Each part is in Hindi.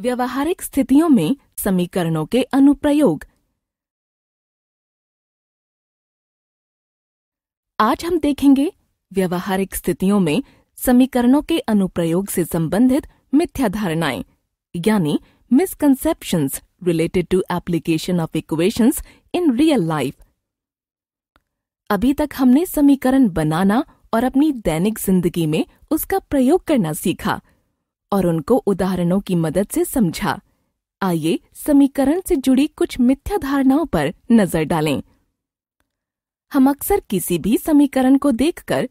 व्यवहारिक स्थितियों में समीकरणों के अनुप्रयोग आज हम देखेंगे व्यवहारिक स्थितियों में समीकरणों के अनुप्रयोग से संबंधित मिथ्या धारणाएं यानी misconceptions related to application of equations in real life अभी तक हमने समीकरण बनाना और अपनी दैनिक जिंदगी में उसका प्रयोग करना सीखा और उनको उदाहरणों की मदद से समझा आइए समीकरण से जुड़ी कुछ मिथ्या धारणाओं पर नजर डालें हम अक्सर किसी भी समीकरण को देखकर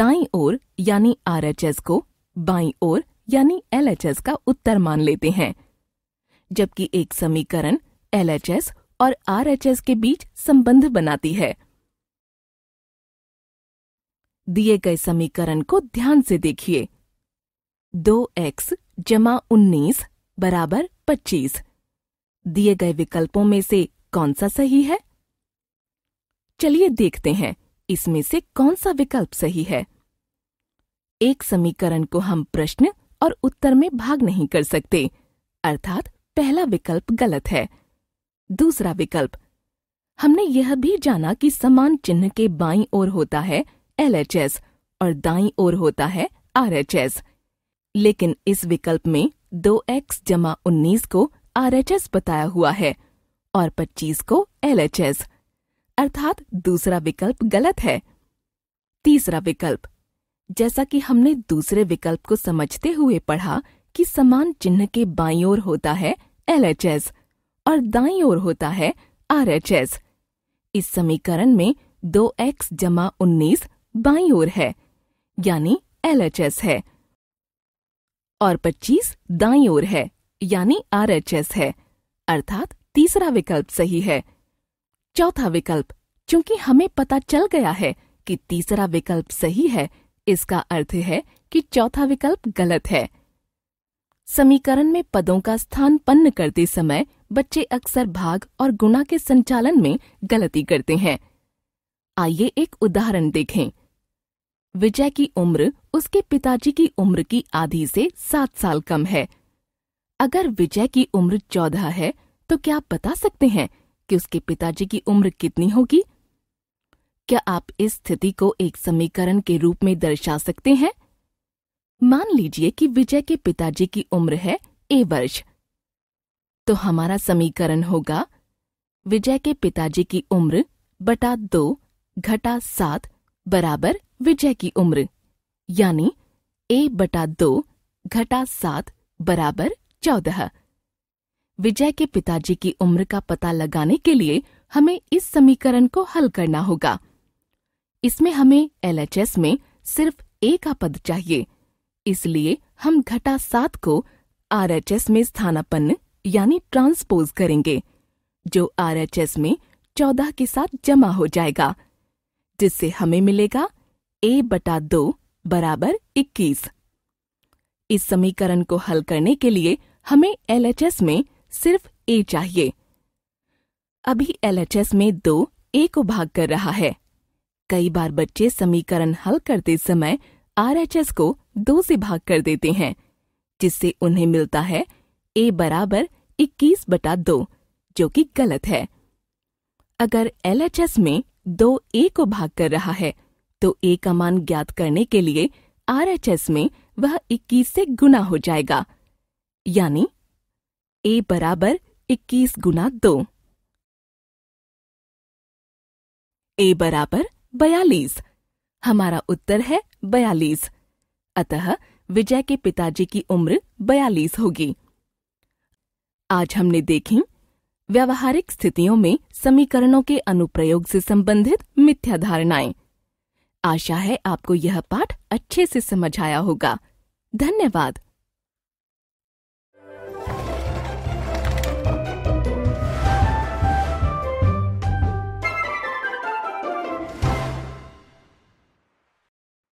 दाईं ओर यानी आरएचएस को बाईं ओर यानी एलएचएस का उत्तर मान लेते हैं जबकि एक समीकरण एलएचएस और आरएचएस के बीच संबंध बनाती है दिए गए समीकरण को ध्यान से देखिए दो एक्स जमा उन्नीस बराबर पच्चीस दिए गए विकल्पों में से कौन सा सही है चलिए देखते हैं इसमें से कौन सा विकल्प सही है एक समीकरण को हम प्रश्न और उत्तर में भाग नहीं कर सकते अर्थात पहला विकल्प गलत है दूसरा विकल्प हमने यह भी जाना कि समान चिन्ह के बाईं ओर होता है एलएचएस और दाईं ओर होता है आरएचएस। लेकिन इस विकल्प में दो एक्स जमा उन्नीस को आरएचएस बताया हुआ है और पच्चीस को एलएचएस अर्थात दूसरा विकल्प गलत है तीसरा विकल्प जैसा कि हमने दूसरे विकल्प को समझते हुए पढ़ा कि समान चिन्ह के बाईं ओर होता है एलएचएस और दाईं ओर होता है आरएचएस इस समीकरण में दो एक्स जमा उन्नीस बाई ओर है यानी एलएचएस है और 25 दाई ओर है यानी आरएचएस है अर्थात तीसरा विकल्प सही है चौथा विकल्प क्योंकि हमें पता चल गया है कि तीसरा विकल्प सही है इसका अर्थ है कि चौथा विकल्प गलत है समीकरण में पदों का स्थान पन्न करते समय बच्चे अक्सर भाग और गुणा के संचालन में गलती करते हैं आइए एक उदाहरण देखें विजय की उम्र उसके पिताजी की उम्र की आधी से सात साल कम है अगर विजय की उम्र चौदह है तो क्या आप बता सकते हैं कि उसके पिताजी की उम्र कितनी होगी क्या आप इस स्थिति को एक समीकरण के रूप में दर्शा सकते हैं मान लीजिए कि विजय के पिताजी की उम्र है ए वर्ष तो हमारा समीकरण होगा विजय के पिताजी की उम्र बटा दो घटा सात बराबर विजय की उम्र यानी ए बटा दो घटा सात बराबर चौदह विजय के पिताजी की उम्र का पता लगाने के लिए हमें इस समीकरण को हल करना होगा इसमें हमें एल में सिर्फ ए का पद चाहिए इसलिए हम घटा सात को आरएचएस में स्थानापन्न यानी ट्रांसपोज करेंगे जो आरएचएस में चौदह के साथ जमा हो जाएगा जिससे हमें मिलेगा ए बटा दो बराबर इक्कीस इस समीकरण को हल करने के लिए हमें एल में सिर्फ ए चाहिए अभी एल में दो ए को भाग कर रहा है कई बार बच्चे समीकरण हल करते समय आरएचएस को दो से भाग कर देते हैं जिससे उन्हें मिलता है ए बराबर इक्कीस बटा दो जो कि गलत है अगर एल में दो ए को भाग कर रहा है तो का मान ज्ञात करने के लिए आरएचएस में वह 21 से गुना हो जाएगा यानी ए बराबर 21 गुना दो ए बराबर बयालीस हमारा उत्तर है बयालीस अतः विजय के पिताजी की उम्र बयालीस होगी आज हमने देखी व्यावहारिक स्थितियों में समीकरणों के अनुप्रयोग से संबंधित मिथ्या धारणाएं आशा है आपको यह पाठ अच्छे से समझ आया होगा धन्यवाद